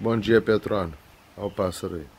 Bom dia, Petrônio. Olha o pássaro aí.